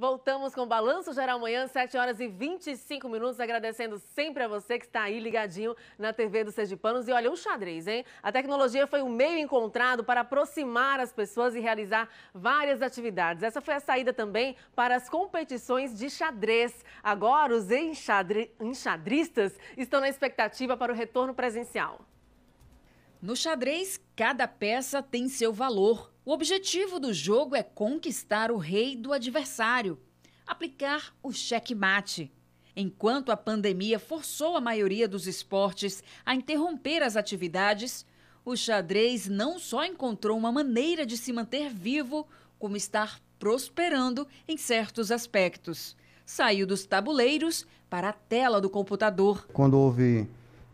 Voltamos com o Balanço Geral amanhã, 7 horas e 25 minutos, agradecendo sempre a você que está aí ligadinho na TV de Sergipanos. E olha, o xadrez, hein? A tecnologia foi um meio encontrado para aproximar as pessoas e realizar várias atividades. Essa foi a saída também para as competições de xadrez. Agora, os enxadri... enxadristas estão na expectativa para o retorno presencial. No xadrez, cada peça tem seu valor. O objetivo do jogo é conquistar o rei do adversário, aplicar o checkmate. Enquanto a pandemia forçou a maioria dos esportes a interromper as atividades, o xadrez não só encontrou uma maneira de se manter vivo, como estar prosperando em certos aspectos. Saiu dos tabuleiros para a tela do computador. Quando houve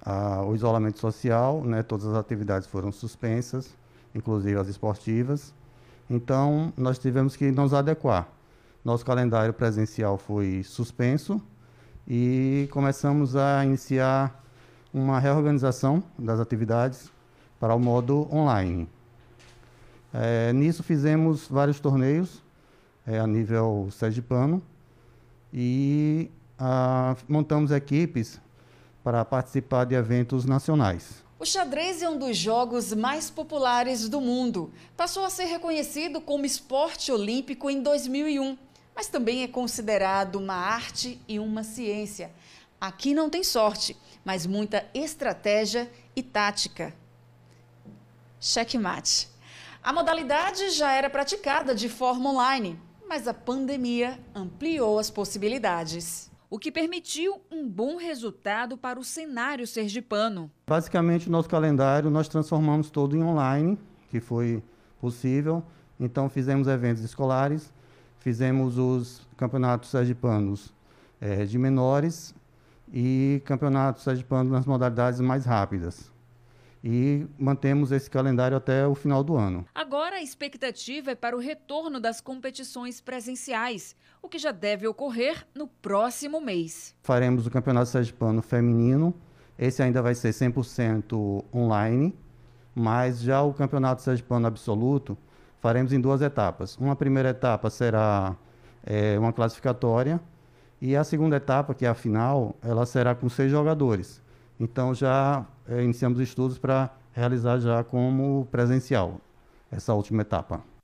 ah, o isolamento social, né, todas as atividades foram suspensas, inclusive as esportivas. Então, nós tivemos que nos adequar. Nosso calendário presencial foi suspenso e começamos a iniciar uma reorganização das atividades para o modo online. É, nisso fizemos vários torneios é, a nível sergipano e ah, montamos equipes para participar de eventos nacionais. O xadrez é um dos jogos mais populares do mundo. Passou a ser reconhecido como esporte olímpico em 2001, mas também é considerado uma arte e uma ciência. Aqui não tem sorte, mas muita estratégia e tática. Checkmate. A modalidade já era praticada de forma online, mas a pandemia ampliou as possibilidades o que permitiu um bom resultado para o cenário sergipano. Basicamente, o nosso calendário nós transformamos todo em online, que foi possível. Então, fizemos eventos escolares, fizemos os campeonatos sergipanos é, de menores e campeonatos sergipanos nas modalidades mais rápidas e mantemos esse calendário até o final do ano. Agora a expectativa é para o retorno das competições presenciais, o que já deve ocorrer no próximo mês. Faremos o Campeonato Sergipano Feminino, esse ainda vai ser 100% online, mas já o Campeonato Sergipano Absoluto faremos em duas etapas. Uma primeira etapa será é, uma classificatória e a segunda etapa, que é a final, ela será com seis jogadores então já é, iniciamos estudos para realizar já como presencial essa última etapa.